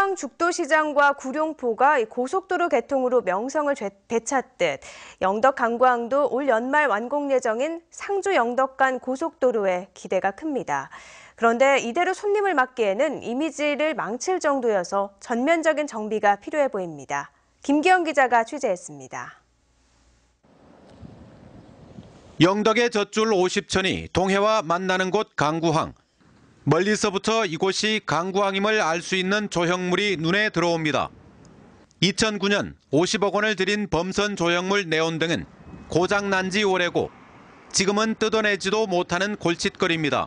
포항 죽도시장과 구룡포가 고속도로 개통으로 명성을 되찾듯 영덕 강구항도 올 연말 완공 예정인 상주 영덕 간 고속도로에 기대가 큽니다. 그런데 이대로 손님을 맞기에는 이미지를 망칠 정도여서 전면적인 정비가 필요해 보입니다. 김기영 기자가 취재했습니다. 영덕의 젖줄 50천이 동해와 만나는 곳 강구항. 멀리서부터 이곳이 강구항임을 알 수 있는 조형물이 눈에 들어옵니다. 2009년 50억 원을 들인 범선 조형물 네온 등은 고장난 지 오래고 지금은 뜯어내지도 못하는 골칫거리입니다.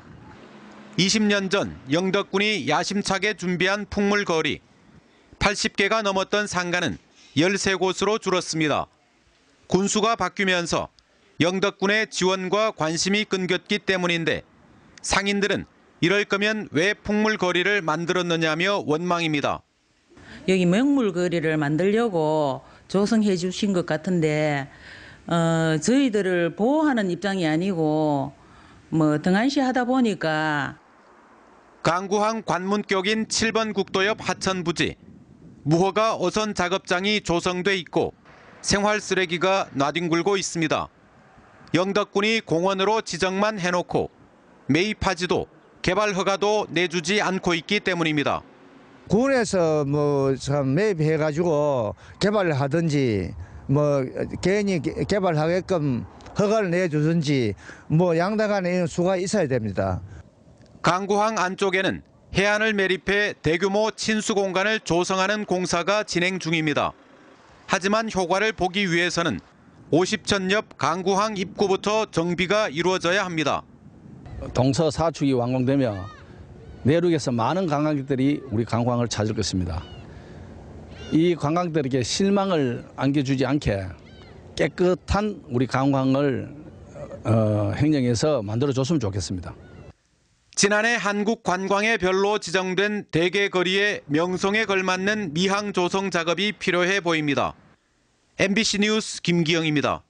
20년 전 영덕군이 야심차게 준비한 풍물거리 80개가 넘었던 상가는 13곳으로 줄었습니다. 군수가 바뀌면서 영덕군의 지원과 관심이 끊겼기 때문인데 상인들은 이럴 거면 왜 풍물거리를 만들었느냐며 원망입니다. 여기 명물거리를 만들려고 조성해 주신 것 같은데 어, 저희들을 보호하는 입장이 아니고 뭐 등한시 하다 보니까 강구항 관문격인 7번 국도옆 하천 부지 무허가 어선 작업장이 조성돼 있고 생활 쓰레기가 나뒹굴고 있습니다. 영덕군이 공원으로 지정만 해놓고 매입하지도 개발 허가도 내주지 않고 있기 때문입니다. 군에서 뭐 참 매입해 가지고 개발을 하든지 뭐 개인이 개발하게끔 허가를 내주든지 뭐 양당 간에 수가 있어야 됩니다. 강구항 안쪽에는 해안을 매립해 대규모 친수 공간을 조성하는 공사가 진행 중입니다. 하지만 효과를 보기 위해서는 50천 옆 강구항 입구부터 정비가 이루어져야 합니다. 동서 사축이 완공되며 내륙에서 많은 관광객들이 우리 관광을 찾을 것입니다. 이 관광객들에게 실망을 안겨주지 않게 깨끗한 우리 관광을 어, 행정에서 만들어줬으면 좋겠습니다. 지난해 한국 관광의 별로 지정된 대개 거리의 명성에 걸맞는 미항 조성 작업이 필요해 보입니다. MBC 뉴스 김기영입니다.